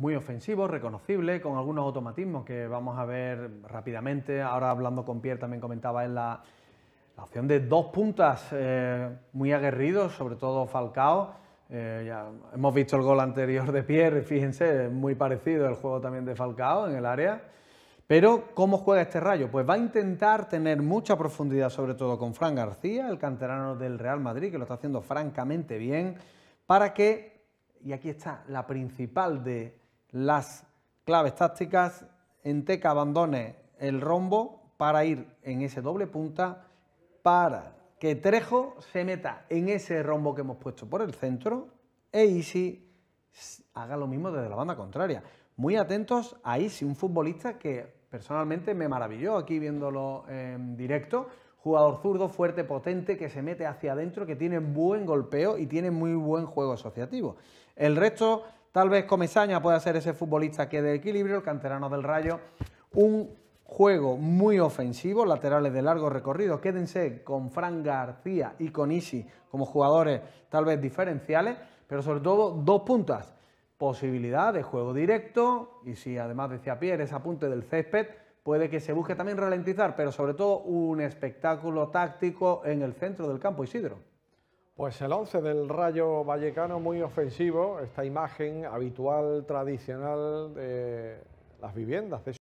muy ofensivo, reconocible, con algunos automatismos que vamos a ver rápidamente. Ahora hablando con Pierre también comentaba en la, opción de dos puntas eh, muy aguerridos, sobre todo Falcao. Eh, ya hemos visto el gol anterior de Pierre, fíjense, muy parecido el juego también de Falcao en el área. Pero, ¿cómo juega este rayo? Pues va a intentar tener mucha profundidad, sobre todo con Fran García, el canterano del Real Madrid, que lo está haciendo francamente bien, para que, y aquí está la principal de las claves tácticas. en Teca abandone el rombo para ir en ese doble punta para que Trejo se meta en ese rombo que hemos puesto por el centro e Isi haga lo mismo desde la banda contraria. Muy atentos a Isi, un futbolista que personalmente me maravilló aquí viéndolo en directo. Jugador zurdo, fuerte, potente, que se mete hacia adentro, que tiene buen golpeo y tiene muy buen juego asociativo. El resto Tal vez Comesaña pueda ser ese futbolista que de equilibrio, el canterano del Rayo, un juego muy ofensivo, laterales de largo recorrido. Quédense con Fran García y con Isi como jugadores tal vez diferenciales, pero sobre todo dos puntas. Posibilidad de juego directo y si además decía Pierre ese apunte del césped, puede que se busque también ralentizar, pero sobre todo un espectáculo táctico en el centro del campo Isidro. Pues el 11 del Rayo Vallecano muy ofensivo, esta imagen habitual, tradicional de las viviendas.